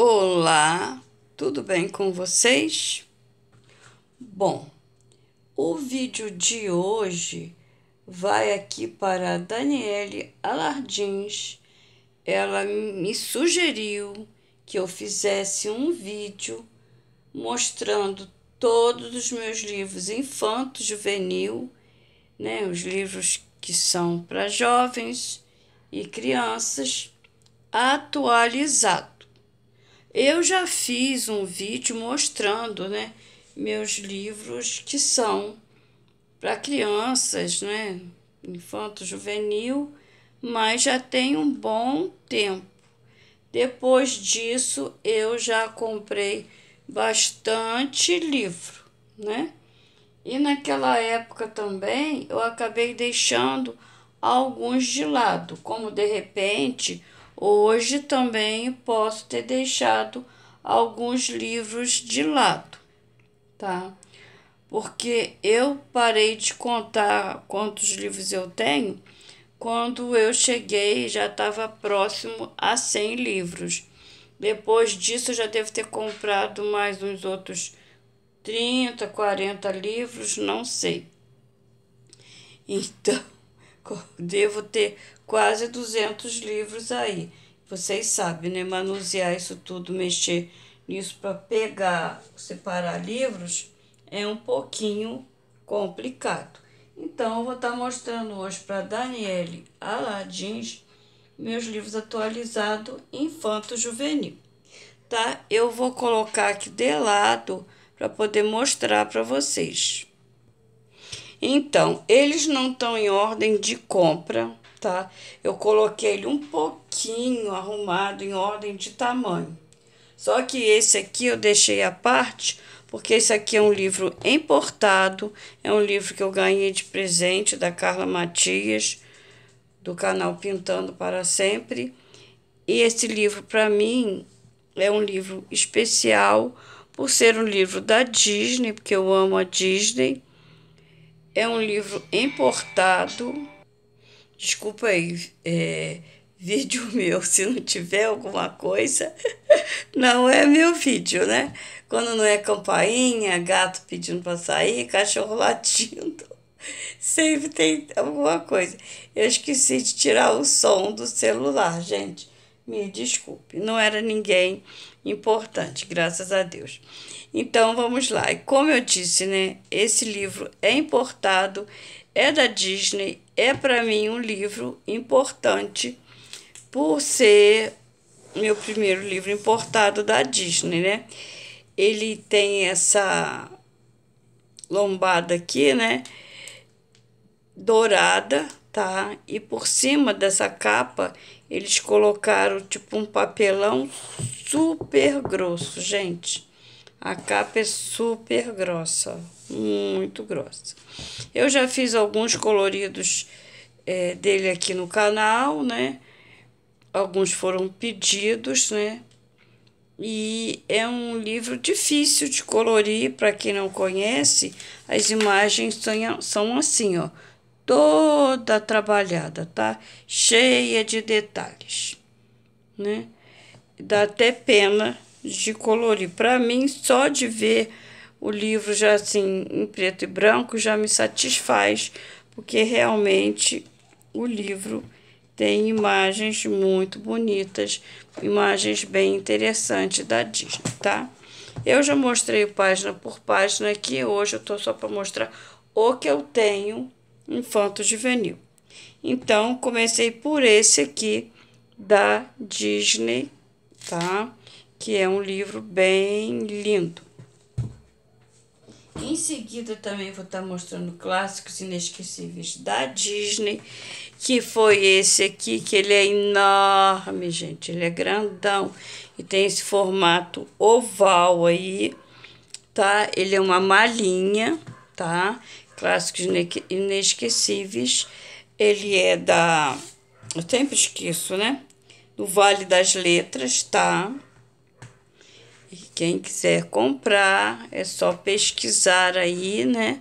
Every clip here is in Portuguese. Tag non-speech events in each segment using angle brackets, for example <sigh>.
Olá, tudo bem com vocês? Bom, o vídeo de hoje vai aqui para a Daniele Alardins. Ela me sugeriu que eu fizesse um vídeo mostrando todos os meus livros infanto juvenil, né, os livros que são para jovens e crianças atualizados. Eu já fiz um vídeo mostrando, né, meus livros que são para crianças, né, infanto juvenil, mas já tem um bom tempo. Depois disso, eu já comprei bastante livro, né? E naquela época também eu acabei deixando alguns de lado, como de repente Hoje também posso ter deixado alguns livros de lado, tá? Porque eu parei de contar quantos livros eu tenho quando eu cheguei já estava próximo a 100 livros. Depois disso, eu já devo ter comprado mais uns outros 30, 40 livros, não sei. Então devo ter quase 200 livros aí. Vocês sabem, né? Manusear isso tudo, mexer nisso para pegar, separar livros é um pouquinho complicado. Então, eu vou estar tá mostrando hoje para Daniele Aladins meus livros atualizados infanto-juvenil, tá? Eu vou colocar aqui de lado para poder mostrar para vocês. Então, eles não estão em ordem de compra, tá? Eu coloquei ele um pouquinho arrumado em ordem de tamanho. Só que esse aqui eu deixei à parte, porque esse aqui é um livro importado, é um livro que eu ganhei de presente da Carla Matias, do canal Pintando para Sempre. E esse livro, para mim, é um livro especial, por ser um livro da Disney, porque eu amo a Disney é um livro importado. Desculpa aí, é, vídeo <laughs> meu, se não tiver alguma coisa, <laughs> não é meu vídeo, né? Quando não é campainha, gato pedindo para sair, cachorro latindo, <laughs> sempre tem alguma coisa. Eu esqueci de tirar o som do celular, gente. Me desculpe, não era ninguém importante, graças a Deus. Então vamos lá. E como eu disse, né, esse livro é importado, é da Disney, é para mim um livro importante por ser meu primeiro livro importado da Disney, né? Ele tem essa lombada aqui, né? Dourada, tá? E por cima dessa capa, eles colocaram tipo um papelão super grosso, gente. A capa é super grossa, muito grossa. Eu já fiz alguns coloridos é, dele aqui no canal, né? Alguns foram pedidos, né? E é um livro difícil de colorir, para quem não conhece, as imagens são assim, ó, toda trabalhada, tá? Cheia de detalhes, né? Dá até pena de colorir. Para mim, só de ver o livro já assim em preto e branco já me satisfaz, porque realmente o livro tem imagens muito bonitas, imagens bem interessantes da Disney, tá? Eu já mostrei página por página aqui, hoje eu tô só para mostrar o que eu tenho infanto juvenil. Então, comecei por esse aqui da Disney, tá? que é um livro bem lindo. Em seguida, também vou estar tá mostrando clássicos inesquecíveis da Disney, que foi esse aqui, que ele é enorme, gente. Ele é grandão e tem esse formato oval aí, tá? Ele é uma malinha, tá? Clássicos inesquecíveis. Ele é da... Eu sempre esqueço, né? Do Vale das Letras, tá? E quem quiser comprar, é só pesquisar aí, né?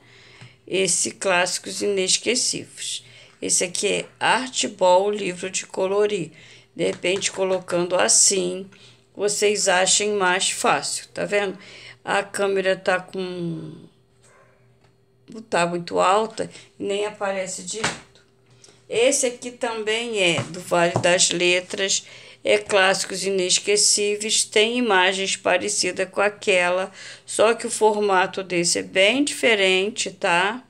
Esse Clássicos Inesquecíveis. Esse aqui é Artball, livro de colorir. De repente, colocando assim, vocês achem mais fácil, tá vendo? A câmera tá com... não tá muito alta nem aparece direito. Esse aqui também é do Vale das Letras, é clássicos inesquecíveis, tem imagens parecidas com aquela, só que o formato desse é bem diferente, tá?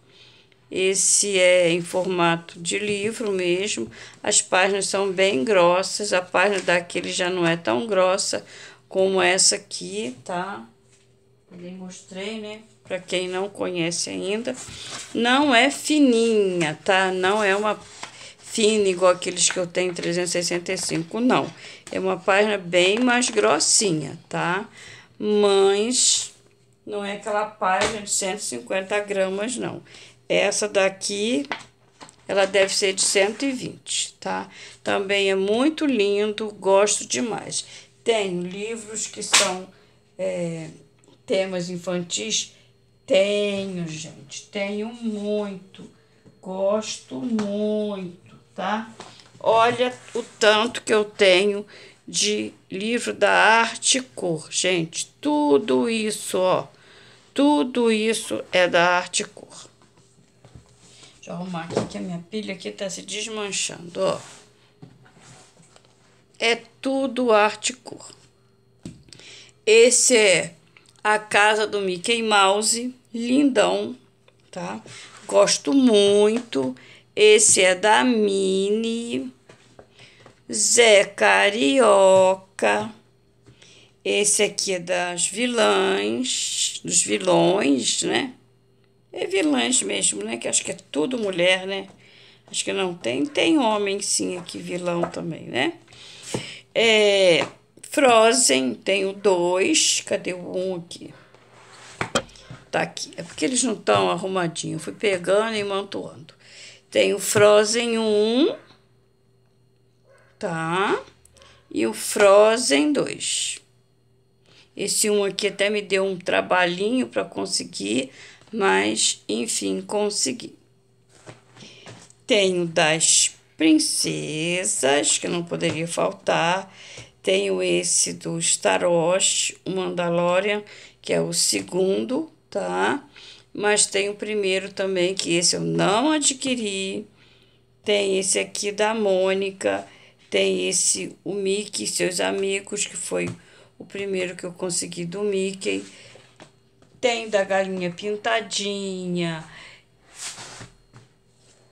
Esse é em formato de livro mesmo. As páginas são bem grossas. A página daquele já não é tão grossa como essa aqui, tá? Nem mostrei, né? Para quem não conhece ainda. Não é fininha, tá? Não é uma fininha, igual aqueles que eu tenho 365, não. É uma página bem mais grossinha, tá? Mas não é aquela página de 150 gramas, não. Essa daqui, ela deve ser de 120, tá? Também é muito lindo, gosto demais. Tenho livros que são é, temas infantis, tenho, gente, tenho muito, gosto muito tá? Olha o tanto que eu tenho de livro da arte cor, gente. Tudo isso, ó. Tudo isso é da arte cor. Deixa eu arrumar aqui que a minha pilha aqui tá se desmanchando, ó. É tudo arte cor. Esse é a casa do Mickey Mouse, lindão, tá? Gosto muito. Esse é da Mini. Zé Carioca. Esse aqui é das vilãs, dos vilões, né? É vilãs mesmo, né? Que acho que é tudo mulher, né? Acho que não tem. Tem homem, sim, aqui vilão também, né? É, Frozen, tenho dois. Cadê o um aqui? Tá aqui. É porque eles não estão arrumadinhos. Fui pegando e mantuando. Tem o Frozen 1, tá? E o Frozen 2. Esse um aqui até me deu um trabalhinho para conseguir, mas enfim, consegui. Tenho das princesas, que não poderia faltar. Tenho esse do Star Wars, o Mandalorian, que é o segundo, tá? mas tem o primeiro também, que esse eu não adquiri. Tem esse aqui da Mônica, tem esse o Mickey e seus amigos, que foi o primeiro que eu consegui do Mickey. Tem da Galinha Pintadinha,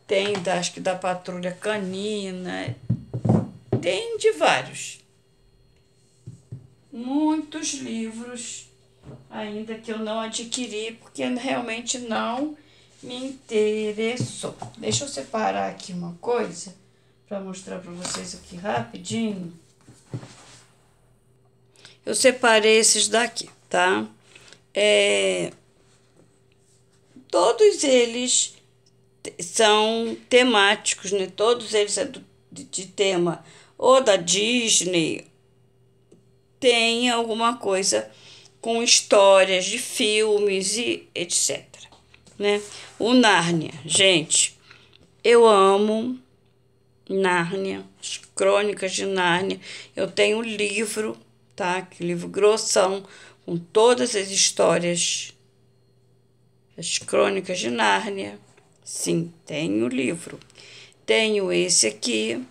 tem da, acho que da Patrulha Canina, tem de vários. Muitos livros ainda que eu não adquiri, porque realmente não me interessou. Deixa eu separar aqui uma coisa para mostrar para vocês aqui rapidinho. Eu separei esses daqui, tá? É, todos eles são temáticos, né? Todos eles é do, de, de tema ou da Disney, tem alguma coisa com histórias de filmes e etc. Né? O Nárnia, gente, eu amo Nárnia, as crônicas de Nárnia. Eu tenho um livro, tá? Que livro grossão, com todas as histórias, as crônicas de Nárnia. Sim, tenho o livro. Tenho esse aqui,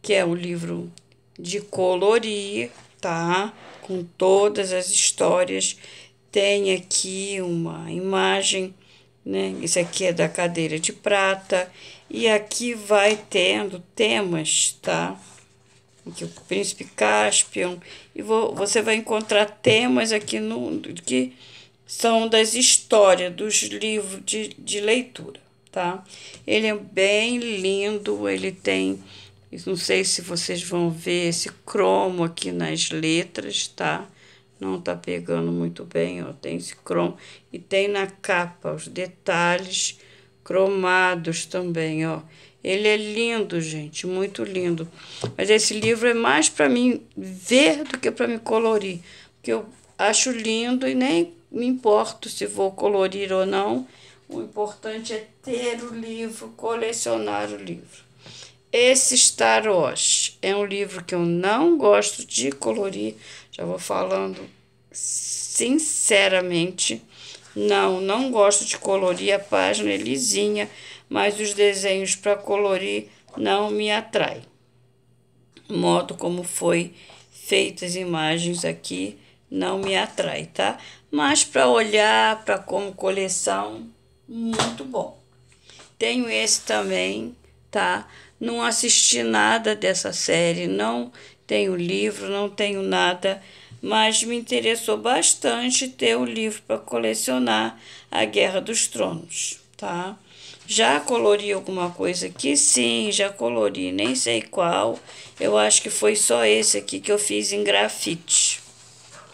que é um livro de colorir, tá? com todas as histórias. Tem aqui uma imagem, né? Isso aqui é da cadeira de prata. E aqui vai tendo temas, tá? Aqui o príncipe Caspian. E vou, você vai encontrar temas aqui no que são das histórias dos livros de, de leitura, tá? Ele é bem lindo, ele tem não sei se vocês vão ver esse cromo aqui nas letras, tá? Não tá pegando muito bem, ó. Tem esse cromo. E tem na capa os detalhes cromados também, ó. Ele é lindo, gente, muito lindo. Mas esse livro é mais para mim ver do que para me colorir, porque eu acho lindo e nem me importo se vou colorir ou não. O importante é ter o livro, colecionar o livro. Star Wars é um livro que eu não gosto de colorir, já vou falando sinceramente. Não, não gosto de colorir, a página é lisinha, mas os desenhos para colorir não me atraem. Modo como foi feitas imagens aqui não me atrai, tá? Mas para olhar, para como coleção, muito bom. Tenho esse também, tá? não assisti nada dessa série, não tenho livro, não tenho nada, mas me interessou bastante ter o livro para colecionar A Guerra dos Tronos, tá? Já colori alguma coisa aqui? Sim, já colori, nem sei qual. Eu acho que foi só esse aqui que eu fiz em grafite.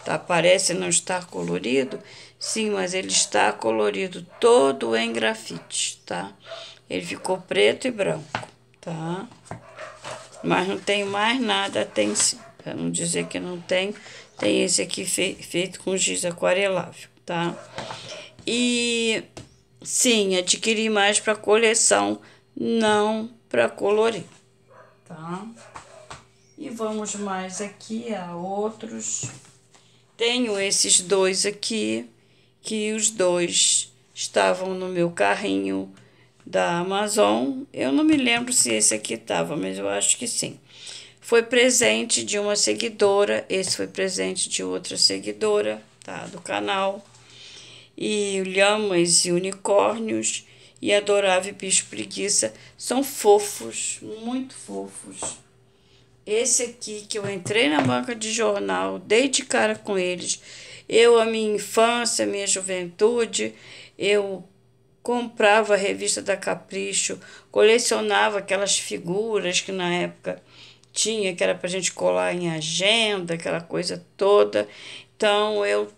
Tá? Parece não estar colorido. Sim, mas ele está colorido todo em grafite, tá? Ele ficou preto e branco tá? Mas não tenho mais nada, tem, pra não dizer que não tem, tem esse aqui fe, feito com giz aquarelável, tá? E sim, adquiri mais para coleção, não para colorir, tá? E vamos mais aqui a outros. Tenho esses dois aqui, que os dois estavam no meu carrinho da Amazon. Eu não me lembro se esse aqui estava, mas eu acho que sim. Foi presente de uma seguidora, esse foi presente de outra seguidora, tá? Do canal. E Lhamas e Unicórnios e Adorável Bicho Preguiça são fofos, muito fofos. Esse aqui que eu entrei na banca de jornal, dei de cara com eles. Eu, a minha infância, a minha juventude, eu comprava a revista da Capricho, colecionava aquelas figuras que na época tinha, que era para gente colar em agenda, aquela coisa toda. Então eu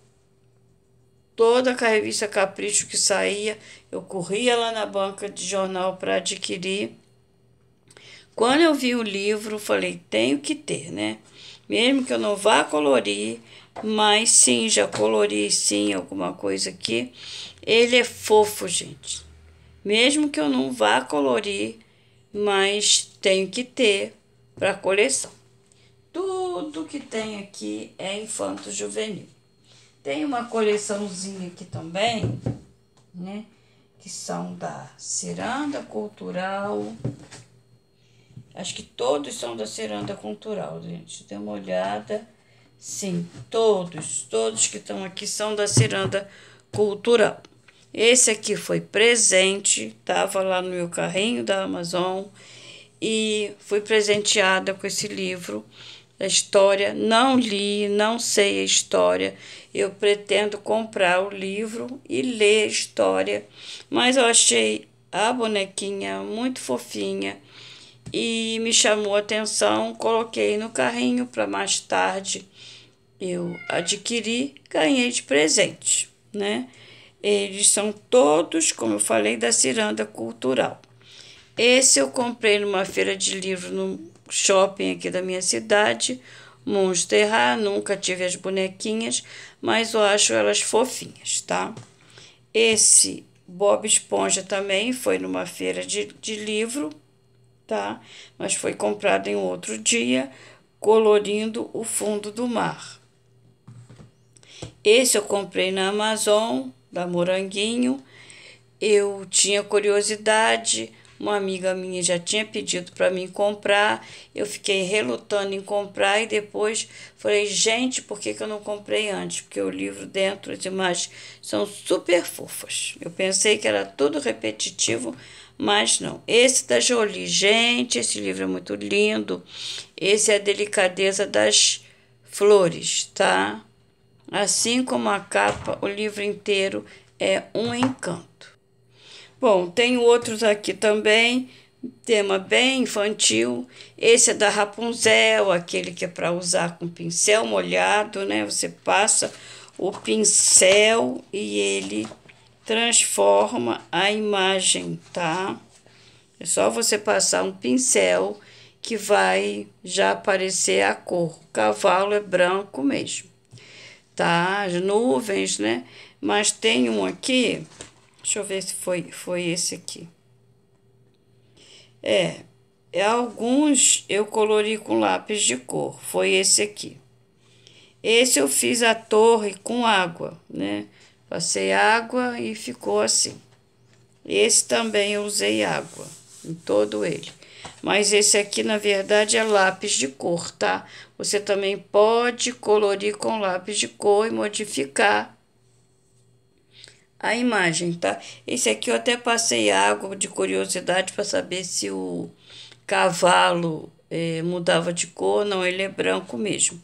toda a revista Capricho que saía, eu corria lá na banca de jornal para adquirir. Quando eu vi o livro, falei, tenho que ter, né? Mesmo que eu não vá colorir, mas sim, já colori sim alguma coisa aqui. Ele é fofo, gente. Mesmo que eu não vá colorir, mas tenho que ter para coleção. Tudo que tem aqui é infanto juvenil. Tem uma coleçãozinha aqui também, né? Que são da Ciranda Cultural. Acho que todos são da Ciranda Cultural, gente. Dê uma olhada. Sim, todos, todos que estão aqui são da ciranda cultural. Esse aqui foi presente, estava lá no meu carrinho da Amazon e fui presenteada com esse livro. A história, não li, não sei a história. Eu pretendo comprar o livro e ler a história, mas eu achei a bonequinha muito fofinha e me chamou a atenção. Coloquei no carrinho para mais tarde eu adquiri, ganhei de presente, né? Eles são todos, como eu falei, da ciranda cultural. Esse eu comprei numa feira de livro no shopping aqui da minha cidade, Monsterra. Nunca tive as bonequinhas, mas eu acho elas fofinhas, tá? Esse Bob Esponja também foi numa feira de, de livro, tá? Mas foi comprado em outro dia, colorindo o fundo do mar. Esse eu comprei na Amazon, da Moranguinho. Eu tinha curiosidade, uma amiga minha já tinha pedido para mim comprar. Eu fiquei relutando em comprar e depois falei: gente, por que, que eu não comprei antes? Porque o livro dentro, as imagens são super fofas. Eu pensei que era tudo repetitivo, mas não. Esse da Jolie, gente, esse livro é muito lindo. Esse é a Delicadeza das Flores, tá? Assim como a capa, o livro inteiro é um encanto. Bom, tem outros aqui também, tema bem infantil. Esse é da Rapunzel, aquele que é para usar com pincel molhado, né? Você passa o pincel e ele transforma a imagem, tá? É só você passar um pincel que vai já aparecer a cor. O cavalo é branco mesmo tá? As nuvens, né? Mas tem um aqui, deixa eu ver se foi, foi esse aqui. É, é, alguns eu colori com lápis de cor, foi esse aqui. Esse eu fiz a torre com água, né? Passei água e ficou assim. Esse também eu usei água, em todo ele mas esse aqui na verdade é lápis de cor, tá? Você também pode colorir com lápis de cor e modificar a imagem, tá? Esse aqui eu até passei água de curiosidade para saber se o cavalo é, mudava de cor, não, ele é branco mesmo.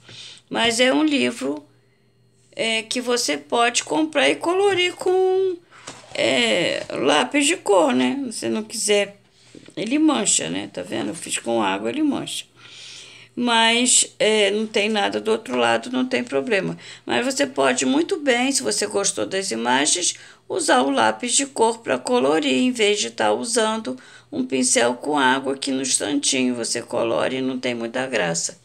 Mas é um livro é, que você pode comprar e colorir com é, lápis de cor, né? Se não quiser ele mancha, né? Tá vendo? Eu fiz com água, ele mancha. Mas é, não tem nada do outro lado, não tem problema. Mas você pode muito bem, se você gostou das imagens, usar o lápis de cor para colorir, em vez de estar tá usando um pincel com água que no instantinho você colore e não tem muita graça.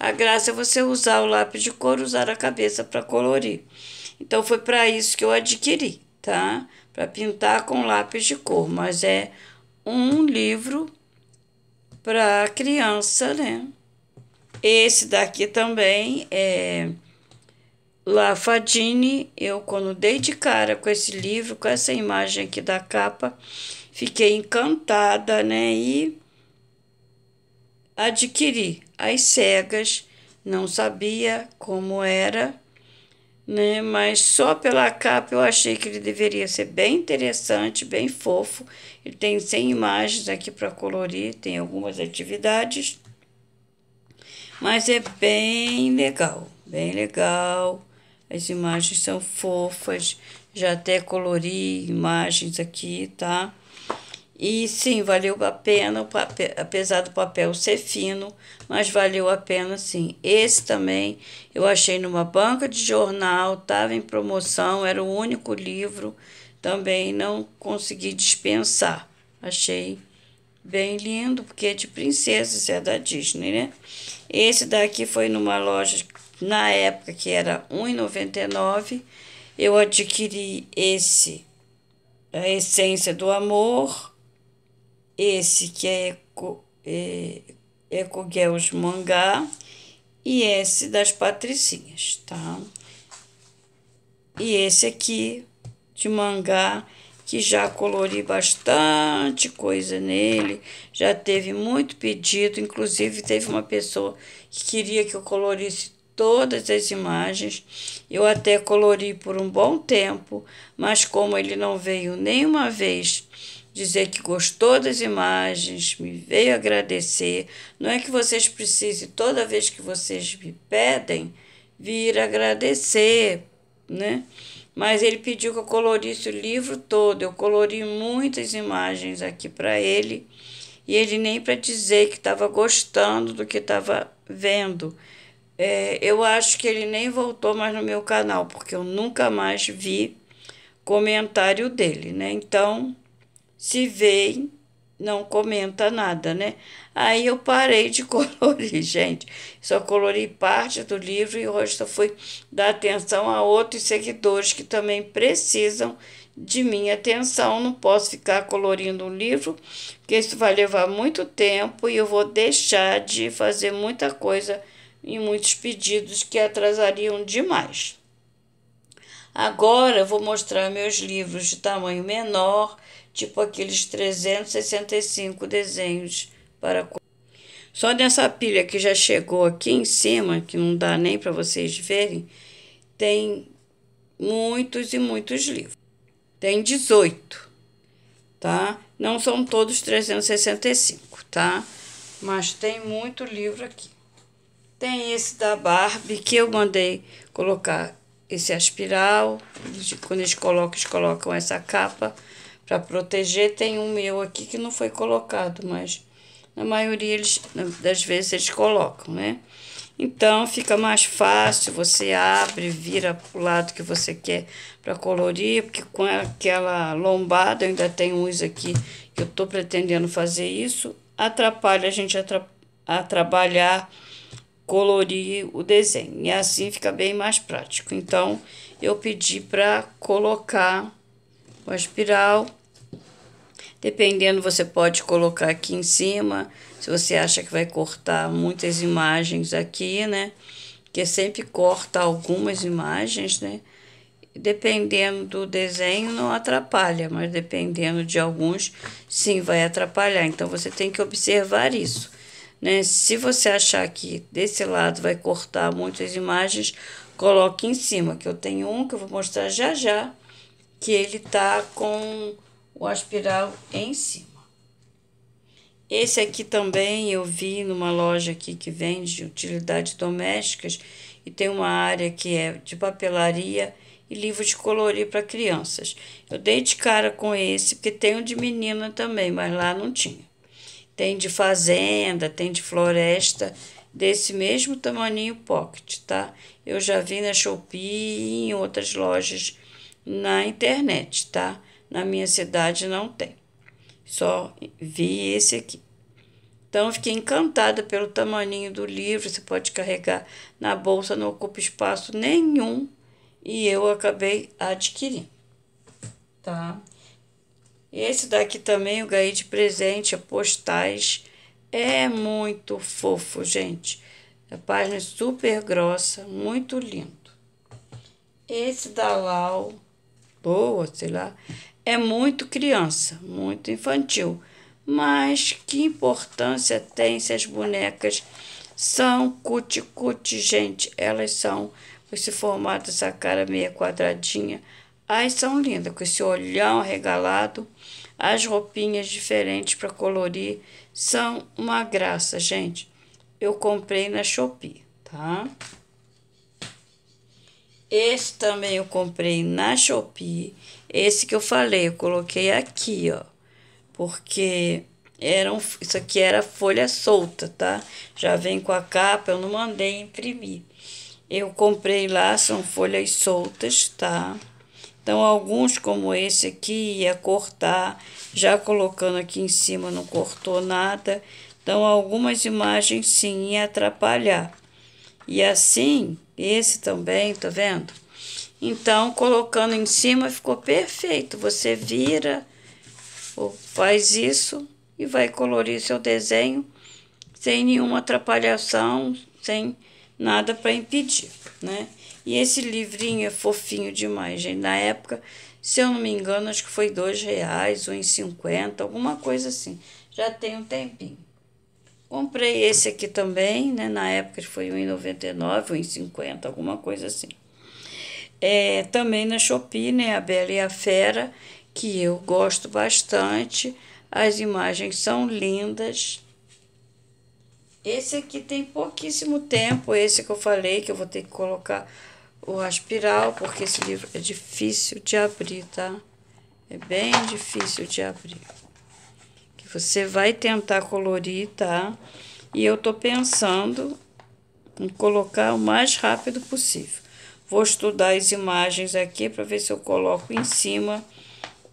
A graça é você usar o lápis de cor, usar a cabeça para colorir. Então foi para isso que eu adquiri, tá? Para pintar com lápis de cor, mas é um livro para criança, né? Esse daqui também é La Fadine. Eu, quando dei de cara com esse livro, com essa imagem aqui da capa, fiquei encantada, né? E adquiri As cegas, não sabia como era né? Mas só pela capa eu achei que ele deveria ser bem interessante, bem fofo. Ele tem 100 imagens aqui para colorir, tem algumas atividades. Mas é bem legal, bem legal. As imagens são fofas, já até colori imagens aqui, tá? E sim, valeu a pena, apesar do papel ser fino, mas valeu a pena sim. Esse também eu achei numa banca de jornal, estava em promoção, era o único livro, também não consegui dispensar. Achei bem lindo, porque é de princesa, isso é da Disney, né? Esse daqui foi numa loja, na época que era R$ 1,99, eu adquiri esse, A Essência do Amor esse que é, eco, é, é Mangá e esse das Patricinhas, tá? E esse aqui de mangá que já colori bastante coisa nele, já teve muito pedido, inclusive teve uma pessoa que queria que eu colorisse todas as imagens. Eu até colori por um bom tempo, mas como ele não veio nenhuma vez dizer que gostou das imagens, me veio agradecer. Não é que vocês precisem, toda vez que vocês me pedem, vir agradecer, né? Mas ele pediu que eu colorisse o livro todo. Eu colori muitas imagens aqui para ele. E ele nem para dizer que estava gostando do que estava vendo. É, eu acho que ele nem voltou mais no meu canal, porque eu nunca mais vi comentário dele, né? Então, se veem, não comenta nada, né? Aí eu parei de <laughs> colorir, gente. Só colori parte do livro e o só foi dar atenção a outros seguidores que também precisam de minha atenção. Não posso ficar colorindo um livro, porque isso vai levar muito tempo e eu vou deixar de fazer muita coisa e muitos pedidos que atrasariam demais. Agora vou mostrar meus livros de tamanho menor tipo aqueles 365 desenhos para só nessa pilha que já chegou aqui em cima, que não dá nem para vocês verem, tem muitos e muitos livros. Tem 18, tá? Não são todos 365, tá? Mas tem muito livro aqui. Tem esse da Barbie que eu mandei colocar esse aspiral. Quando eles colocam, eles colocam essa capa para proteger. Tem um meu aqui que não foi colocado, mas na maioria eles, das vezes eles colocam, né? Então fica mais fácil, você abre, vira pro lado que você quer para colorir, porque com aquela lombada, eu ainda tenho uns aqui que eu tô pretendendo fazer isso, atrapalha a gente a, tra a trabalhar, colorir o desenho. E assim fica bem mais prático. Então eu pedi para colocar com a espiral. Dependendo, você pode colocar aqui em cima, se você acha que vai cortar muitas imagens aqui, né? Que sempre corta algumas imagens, né? Dependendo do desenho, não atrapalha, mas dependendo de alguns, sim, vai atrapalhar. Então, você tem que observar isso, né? Se você achar que desse lado vai cortar muitas imagens, coloque em cima, que eu tenho um que eu vou mostrar já já que ele tá com o aspiral em cima. Esse aqui também eu vi numa loja aqui que vende utilidades domésticas e tem uma área que é de papelaria e livros de colorir para crianças. Eu dei de cara com esse, porque tem um de menina também, mas lá não tinha. Tem de fazenda, tem de floresta, desse mesmo tamaninho pocket, tá? Eu já vi na Shopee e em outras lojas na internet, tá? Na minha cidade não tem. Só vi esse aqui. Então, fiquei encantada pelo tamanho do livro. Você pode carregar na bolsa, não ocupa espaço nenhum. E eu acabei adquirindo, tá? Esse daqui também eu ganhei de presente, a postais. É muito fofo, gente. A página é super grossa, muito lindo. Esse da Lau boa, sei lá, é muito criança, muito infantil. Mas que importância tem se as bonecas são cuticute, gente? Elas são esse formato, essa cara meia quadradinha. Ai, são lindas, com esse olhão regalado, as roupinhas diferentes para colorir. São uma graça, gente. Eu comprei na Shopee, tá? Esse também eu comprei na Shopee. Esse que eu falei, eu coloquei aqui, ó. Porque eram, isso aqui era folha solta, tá? Já vem com a capa, eu não mandei imprimir. Eu comprei lá, são folhas soltas, tá? Então, alguns como esse aqui ia cortar, já colocando aqui em cima não cortou nada. Então, algumas imagens sim ia atrapalhar. E assim, esse também, tá vendo? Então, colocando em cima ficou perfeito. Você vira, faz isso e vai colorir seu desenho sem nenhuma atrapalhação, sem nada para impedir, né? E esse livrinho é fofinho demais, gente. Na época, se eu não me engano, acho que foi dois reais, um em cinquenta, alguma coisa assim. Já tem um tempinho. Comprei esse aqui também, né? Na época foi R$1,99 ou R$1,50, alguma coisa assim. É, também na Shopee, né? A Bela e a Fera, que eu gosto bastante. As imagens são lindas. Esse aqui tem pouquíssimo tempo, esse que eu falei que eu vou ter que colocar o aspiral, porque esse livro é difícil de abrir, tá? É bem difícil de abrir. Você vai tentar colorir, tá? E eu tô pensando em colocar o mais rápido possível. Vou estudar as imagens aqui para ver se eu coloco em cima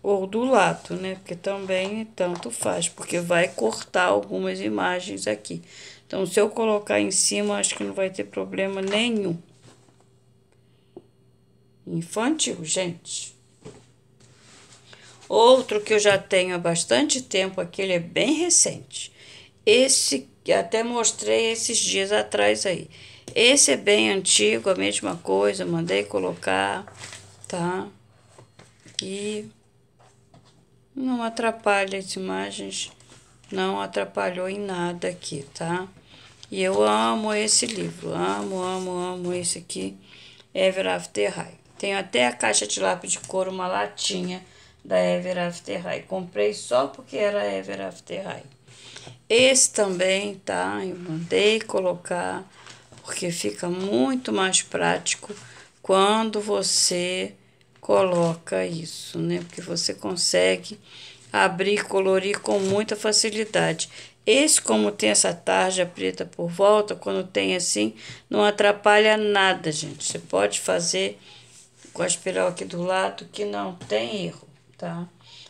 ou do lado, né? Porque também tanto faz, porque vai cortar algumas imagens aqui. Então, se eu colocar em cima, acho que não vai ter problema nenhum. Infantil, gente. Outro que eu já tenho há bastante tempo aqui, ele é bem recente. Esse que até mostrei esses dias atrás aí. Esse é bem antigo, a mesma coisa, mandei colocar, tá? E não atrapalha as imagens, não atrapalhou em nada aqui, tá? E eu amo esse livro, amo, amo, amo esse aqui, Ever After High. Tenho até a caixa de lápis de couro, uma latinha da Ever After High. Comprei só porque era Ever After High. Esse também, tá? Eu mandei colocar, porque fica muito mais prático quando você coloca isso, né? Porque você consegue abrir e colorir com muita facilidade. Esse, como tem essa tarja preta por volta, quando tem assim, não atrapalha nada, gente. Você pode fazer com a espiral aqui do lado que não tem erro tá?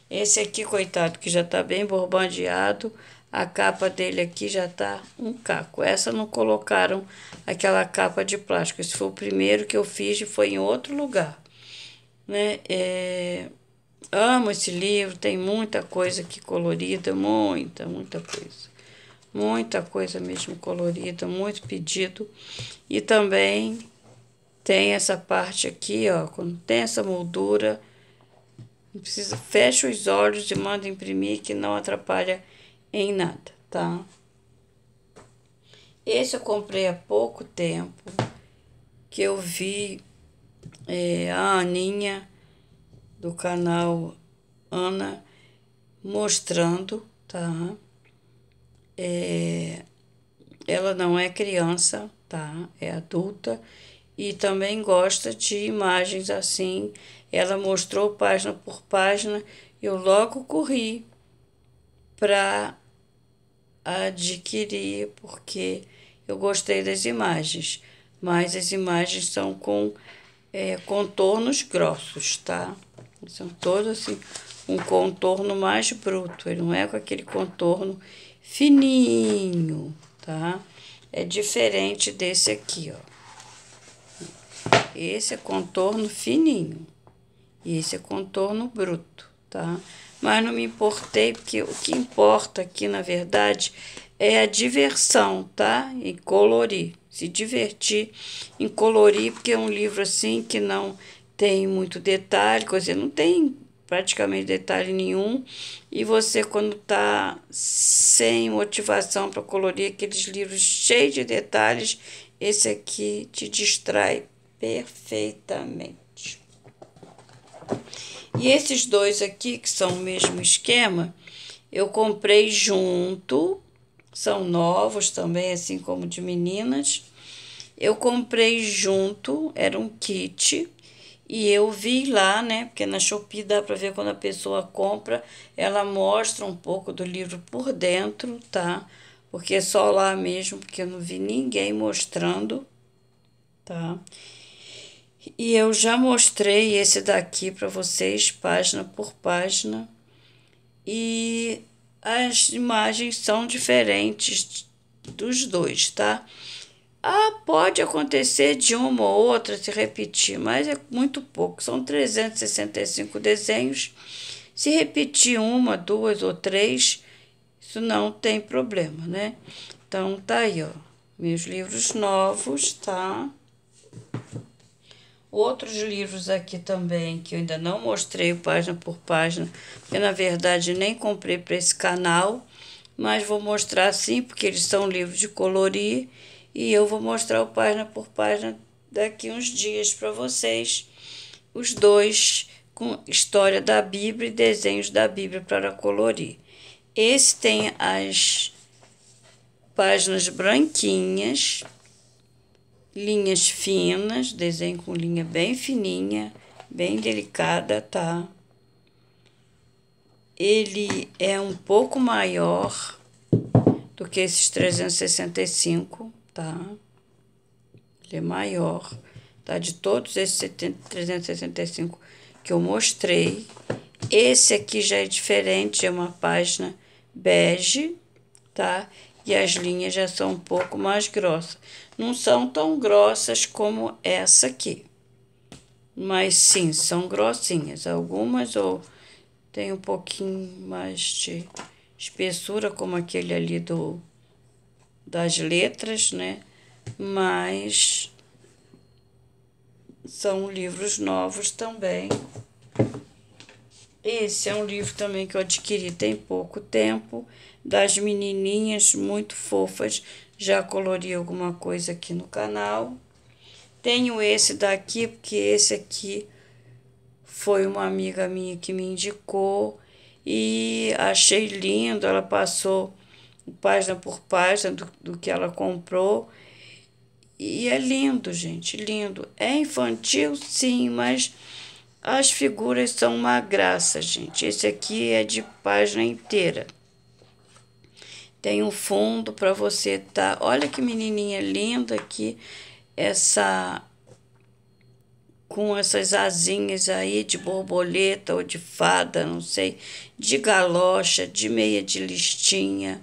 Esse aqui, coitado, que já tá bem borbandeado, a capa dele aqui já tá um caco. Essa não colocaram aquela capa de plástico, esse foi o primeiro que eu fiz e foi em outro lugar, né? É... Amo esse livro, tem muita coisa aqui colorida, muita, muita coisa muita coisa mesmo colorida, muito pedido. E também tem essa parte aqui, ó, quando tem essa moldura, Precisa, fecha os olhos e manda imprimir que não atrapalha em nada, tá? Esse eu comprei há pouco tempo, que eu vi é, a Aninha do canal Ana mostrando, tá? É, ela não é criança, tá? É adulta e também gosta de imagens assim. Ela mostrou página por página, eu logo corri para adquirir, porque eu gostei das imagens, mas as imagens são com é, contornos grossos, tá? São todos assim, um contorno mais bruto, ele não é com aquele contorno fininho, tá? É diferente desse aqui, ó. Esse é contorno fininho e esse é contorno bruto, tá? Mas não me importei, porque o que importa aqui, na verdade, é a diversão, tá? E colorir, se divertir em colorir, porque é um livro assim que não tem muito detalhe, coisa, não tem praticamente detalhe nenhum. E você, quando tá sem motivação para colorir aqueles livros cheios de detalhes, esse aqui te distrai perfeitamente. E esses dois aqui, que são o mesmo esquema, eu comprei junto, são novos também, assim como de meninas. Eu comprei junto, era um kit, e eu vi lá, né? Porque na Shopee dá para ver quando a pessoa compra, ela mostra um pouco do livro por dentro, tá? Porque é só lá mesmo, porque eu não vi ninguém mostrando, tá? E eu já mostrei esse daqui para vocês, página por página. E as imagens são diferentes dos dois, tá? Ah, pode acontecer de uma ou outra se repetir, mas é muito pouco. São 365 desenhos. Se repetir uma, duas ou três, isso não tem problema, né? Então tá aí, ó. Meus livros novos, tá? Outros livros aqui também, que eu ainda não mostrei página por página, porque na verdade nem comprei para esse canal, mas vou mostrar sim, porque eles são livros de colorir, e eu vou mostrar o página por página daqui uns dias para vocês, os dois com história da Bíblia e desenhos da Bíblia para colorir. Esse tem as páginas branquinhas, linhas finas, desenho com linha bem fininha, bem delicada, tá? Ele é um pouco maior do que esses 365, tá? Ele é maior, tá? De todos esses 365 que eu mostrei. Esse aqui já é diferente, é uma página bege, tá? E as linhas já são um pouco mais grossas não são tão grossas como essa aqui. Mas sim, são grossinhas. Algumas ou tem um pouquinho mais de espessura, como aquele ali do das letras, né? Mas são livros novos também. Esse é um livro também que eu adquiri tem pouco tempo, das menininhas muito fofas já colori alguma coisa aqui no canal. Tenho esse daqui, porque esse aqui foi uma amiga minha que me indicou e achei lindo. Ela passou página por página do, do que ela comprou. E é lindo, gente, lindo. É infantil, sim, mas as figuras são uma graça, gente. Esse aqui é de página inteira. Tem um fundo para você tá. Olha que menininha linda aqui, essa com essas asinhas aí de borboleta ou de fada, não sei, de galocha, de meia de listinha,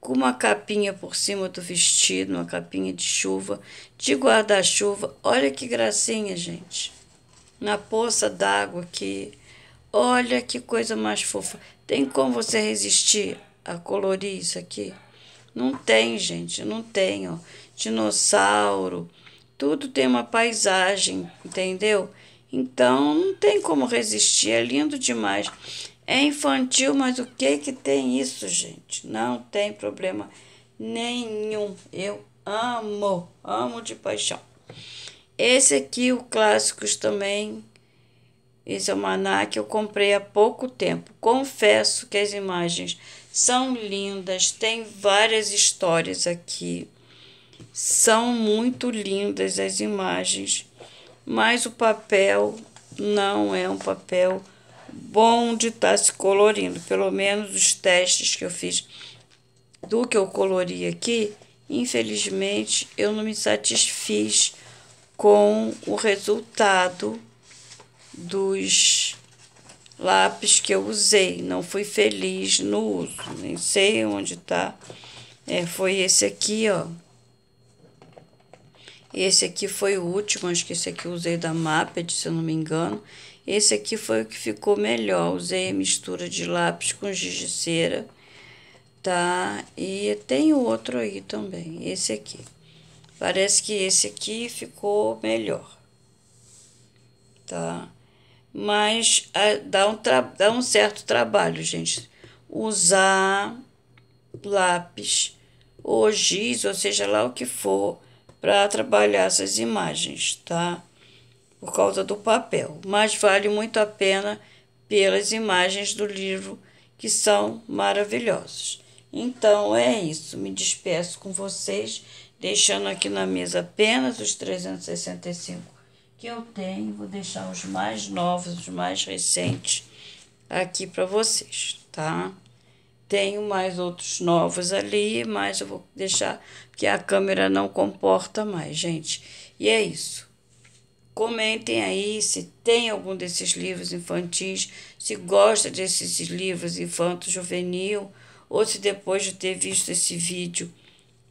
com uma capinha por cima do vestido, uma capinha de chuva, de guarda-chuva. Olha que gracinha, gente. Na poça d'água aqui. Olha que coisa mais fofa. Tem como você resistir a colorir isso aqui? Não tem, gente, não tem, ó. Dinossauro, tudo tem uma paisagem, entendeu? Então, não tem como resistir, é lindo demais. É infantil, mas o que que tem isso, gente? Não tem problema nenhum. Eu amo, amo de paixão. Esse aqui, o Clássicos também, esse é que eu comprei há pouco tempo. Confesso que as imagens são lindas, tem várias histórias aqui. São muito lindas as imagens, mas o papel não é um papel bom de estar tá se colorindo. Pelo menos os testes que eu fiz do que eu colori aqui, infelizmente eu não me satisfiz com o resultado dos lápis que eu usei. Não fui feliz no uso. Nem sei onde tá. É, foi esse aqui, ó. Esse aqui foi o último, acho que esse aqui eu usei da Maped, se eu não me engano. Esse aqui foi o que ficou melhor. Usei a mistura de lápis com giz de cera, tá? E tem outro aí também, esse aqui. Parece que esse aqui ficou melhor, tá? mas é, dá, um dá um certo trabalho, gente. Usar lápis ou giz, ou seja lá o que for, para trabalhar essas imagens, tá? Por causa do papel. Mas vale muito a pena pelas imagens do livro que são maravilhosas. Então é isso, me despeço com vocês, deixando aqui na mesa apenas os 365 que eu tenho. Vou deixar os mais novos, os mais recentes aqui para vocês, tá? Tenho mais outros novos ali, mas eu vou deixar que a câmera não comporta mais, gente. E é isso. Comentem aí se tem algum desses livros infantis, se gosta desses livros infanto-juvenil, ou se depois de ter visto esse vídeo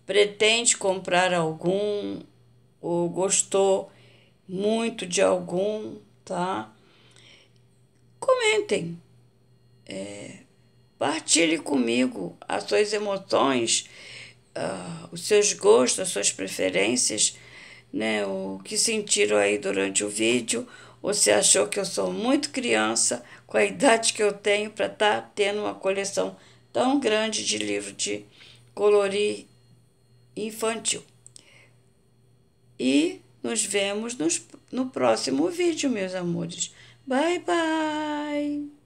pretende comprar algum, ou gostou muito de algum, tá? Comentem. É, partilhe comigo as suas emoções, uh, os seus gostos, as suas preferências, né? O que sentiram aí durante o vídeo. Ou se achou que eu sou muito criança, com a idade que eu tenho, para estar tá tendo uma coleção tão grande de livro de colorir infantil. E nos vemos nos, no próximo vídeo, meus amores. Bye, bye!